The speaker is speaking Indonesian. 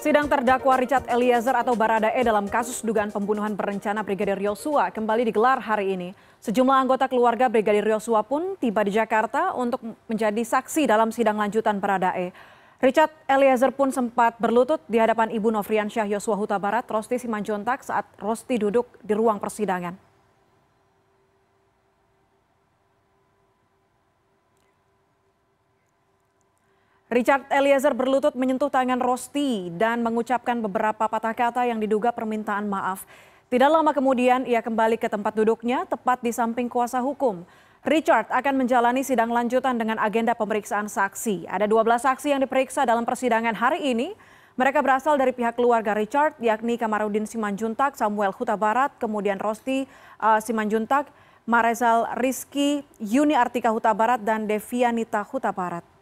Sidang terdakwa Richard Eliezer atau Baradae dalam kasus dugaan pembunuhan berencana Brigadir Yosua kembali digelar hari ini. Sejumlah anggota keluarga Brigadir Yosua pun tiba di Jakarta untuk menjadi saksi dalam sidang lanjutan Baradae. Richard Eliezer pun sempat berlutut di hadapan Ibu Novrian Syah Yosua Huta Barat, Rosti Simanjuntak saat Rosti duduk di ruang persidangan. Richard Eliezer berlutut menyentuh tangan Rosti dan mengucapkan beberapa patah kata yang diduga permintaan maaf. Tidak lama kemudian ia kembali ke tempat duduknya tepat di samping kuasa hukum. Richard akan menjalani sidang lanjutan dengan agenda pemeriksaan saksi. Ada 12 saksi yang diperiksa dalam persidangan hari ini. Mereka berasal dari pihak keluarga Richard, yakni Kamarudin Simanjuntak, Samuel Huta Barat, kemudian Rosti uh, Simanjuntak, Marezal Rizky, Yuni Artika Huta Barat, dan Devianita Huta Barat.